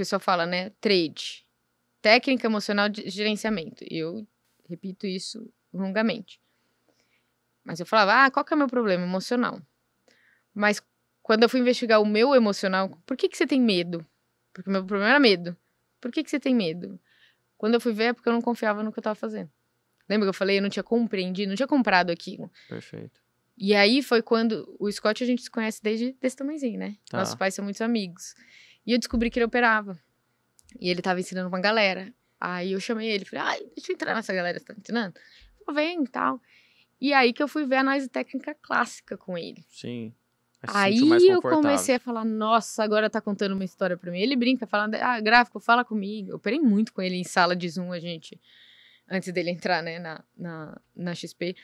Pessoa fala, né? Trade. Técnica emocional de gerenciamento. Eu repito isso longamente. Mas eu falava, ah, qual que é o meu problema emocional? Mas quando eu fui investigar o meu emocional, por que, que você tem medo? Porque o meu problema era medo. Por que, que você tem medo? Quando eu fui ver, é porque eu não confiava no que eu estava fazendo. Lembra que eu falei, eu não tinha compreendido, não tinha comprado aquilo. Perfeito. E aí foi quando o Scott a gente se conhece desde desse tamanhozinho, né? Tá. Nossos pais são muitos amigos. E eu descobri que ele operava. E ele tava ensinando uma galera. Aí eu chamei ele, falei, ai, deixa eu entrar nessa galera que tá ensinando. Falei, vem e tal. E aí que eu fui ver a análise técnica clássica com ele. Sim. Aí eu comecei a falar, nossa, agora tá contando uma história pra mim. Ele brinca, falando, ah, gráfico, fala comigo. Eu operei muito com ele em sala de Zoom, a gente, antes dele entrar, né, na, na, na XP.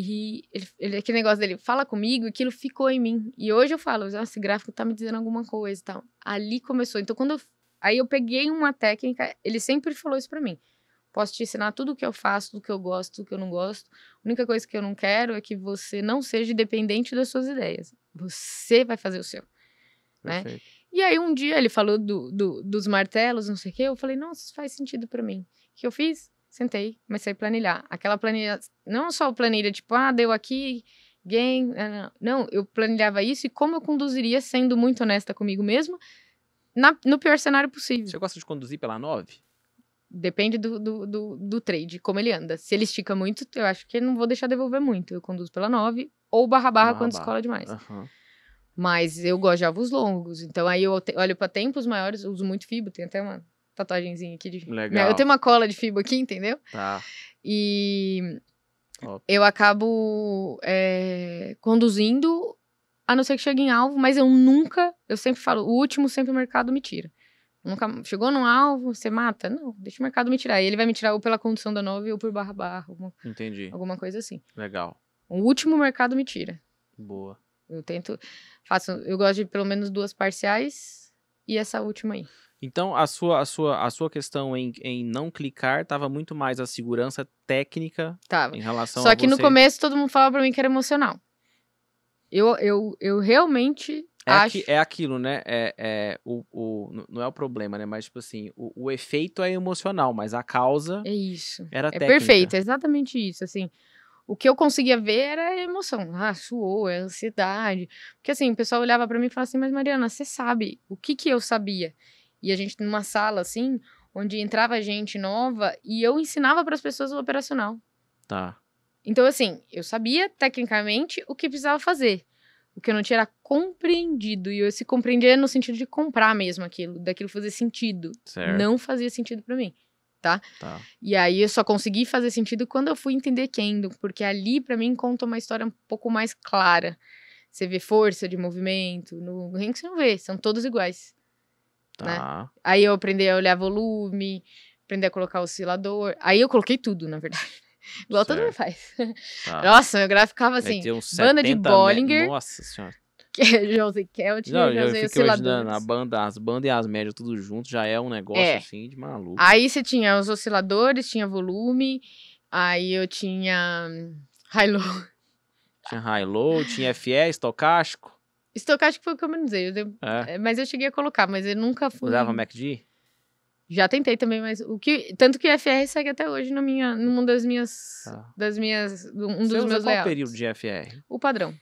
E ele, ele, aquele negócio dele, fala comigo, aquilo ficou em mim. E hoje eu falo, esse gráfico tá me dizendo alguma coisa e tal. Ali começou. Então, quando eu, aí eu peguei uma técnica, ele sempre falou isso para mim. Posso te ensinar tudo o que eu faço, do que eu gosto, do que eu não gosto. A única coisa que eu não quero é que você não seja dependente das suas ideias. Você vai fazer o seu. Né? E aí um dia ele falou do, do, dos martelos, não sei o quê. Eu falei, nossa, isso faz sentido para mim. O que eu fiz? Sentei, comecei a planilhar. Aquela planilha, não só o planilha tipo, ah, deu aqui, gain. Né, né, né. Não, eu planilhava isso e como eu conduziria sendo muito honesta comigo mesmo, na, no pior cenário possível. Você gosta de conduzir pela 9? Depende do, do, do, do, trade, como ele anda. Se ele estica muito, eu acho que não vou deixar devolver muito. Eu conduzo pela 9 ou barra barra ah, quando barra. escola demais. Uhum. Mas eu gosto de avos longos. Então aí eu te, olho para tempos maiores, uso muito fibra, tem até uma tatuagemzinha aqui de Legal. Eu tenho uma cola de fibra aqui, entendeu? Tá. E Ótimo. eu acabo é, conduzindo, a não ser que chegue em alvo, mas eu nunca, eu sempre falo, o último sempre o mercado me tira. Nunca chegou num alvo, você mata? Não, deixa o mercado me tirar. E ele vai me tirar ou pela condução da nova ou por barra barra. Alguma, Entendi. Alguma coisa assim. Legal. O último mercado me tira. Boa. Eu tento, faço, eu gosto de pelo menos duas parciais, e essa última aí. Então, a sua, a sua, a sua questão em, em não clicar estava muito mais a segurança técnica tava. em relação Só que você... no começo todo mundo falava para mim que era emocional. Eu, eu, eu realmente é, acho... Aqui, é aquilo, né? É, é, o, o, não é o problema, né? Mas, tipo assim, o, o efeito é emocional, mas a causa... É isso. Era é técnica. perfeito, é exatamente isso, assim o que eu conseguia ver era emoção. Ah, suou, é ansiedade. Porque assim, o pessoal olhava para mim e falava assim: Mas Mariana, você sabe o que que eu sabia? E a gente numa sala assim, onde entrava gente nova e eu ensinava para as pessoas o operacional. Tá. Então, assim, eu sabia tecnicamente o que precisava fazer. O que eu não tinha era compreendido. E eu se compreendia no sentido de comprar mesmo aquilo, daquilo fazer sentido. Certo. Não fazia sentido para mim tá? tá? E aí eu só consegui fazer sentido quando eu fui entender Kendo, porque ali para mim conta uma história um pouco mais clara. Você vê força de movimento, no Ren você não vê, são todos iguais. Tá. Né? Aí eu aprendi a olhar volume, aprendi a colocar oscilador. Aí eu coloquei tudo, na verdade. Igual todo mundo faz. Tá. Nossa, eu ficava assim, banda de Bollinger. Me... Nossa senhora. Josie Kelt Não, e fiquei Osciladores. A banda, as bandas e as médias tudo junto já é um negócio é. assim de maluco. Aí você tinha os osciladores, tinha volume, aí eu tinha high-low. Tinha high-low, tinha FE, estocástico. Estocástico foi o que eu menos usei. É. é. Mas eu cheguei a colocar, mas eu nunca fui. Usava MACD? Já tentei também, mas o que tanto que o FR segue até hoje na minha, numa das minhas, ah. das minhas, um Você dos meus qual o período de FR? O padrão.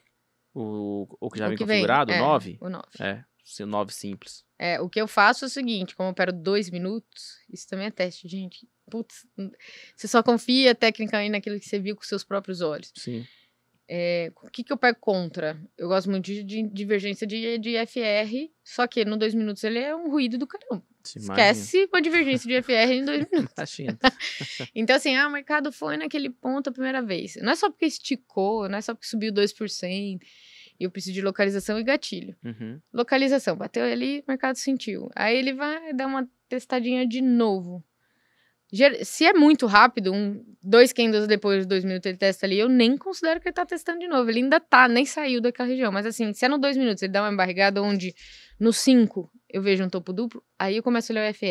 O, o que já o vem que configurado, vem, é, o 9? É, o 9. É, o 9 simples. É, o que eu faço é o seguinte, como eu opero dois minutos, isso também é teste, gente. Putz, você só confia tecnicamente naquilo que você viu com seus próprios olhos. Sim. É, o que, que eu pego contra? Eu gosto muito de, de divergência de, de FR, só que no dois minutos ele é um ruído do caramba. Esquece uma divergência de FR em dois minutos. então, assim, ah, o mercado foi naquele ponto a primeira vez. Não é só porque esticou, não é só porque subiu 2%. Eu preciso de localização e gatilho. Uhum. Localização, bateu ali, o mercado sentiu. Aí ele vai dar uma testadinha de novo. Se é muito rápido, um, dois candles depois dois minutos ele testa ali, eu nem considero que ele tá testando de novo. Ele ainda tá, nem saiu daquela região. Mas assim, se é no dois minutos ele dá uma barrigada onde no cinco eu vejo um topo duplo, aí eu começo a olhar o FR.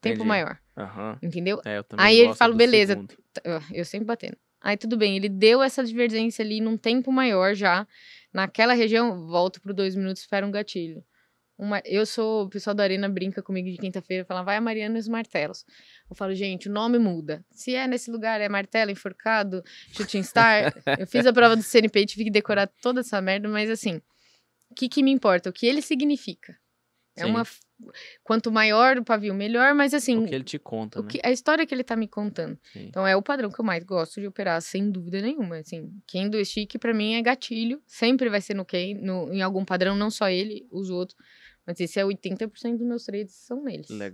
Tempo Entendi. maior. Uhum. Entendeu? É, aí ele fala, beleza. Eu, eu sempre batendo. Aí tudo bem, ele deu essa divergência ali num tempo maior já. Naquela região, volto pro dois minutos, espera um gatilho. Uma, eu sou. O pessoal da Arena brinca comigo de quinta-feira, fala, vai a Mariana e os martelos. Eu falo, gente, o nome muda. Se é nesse lugar, é martelo, enforcado, shooting star. eu fiz a prova do CNP, tive que decorar toda essa merda, mas assim, o que, que me importa? O que ele significa? É uma. Quanto maior o pavio, melhor, mas assim. O que ele te conta, né? que, A história que ele tá me contando. Sim. Então é o padrão que eu mais gosto de operar, sem dúvida nenhuma. Assim, quem do estique para mim, é gatilho. Sempre vai ser no, quem, no em algum padrão, não só ele, os outros. Mas esse é 80% dos meus trades são neles. Legal.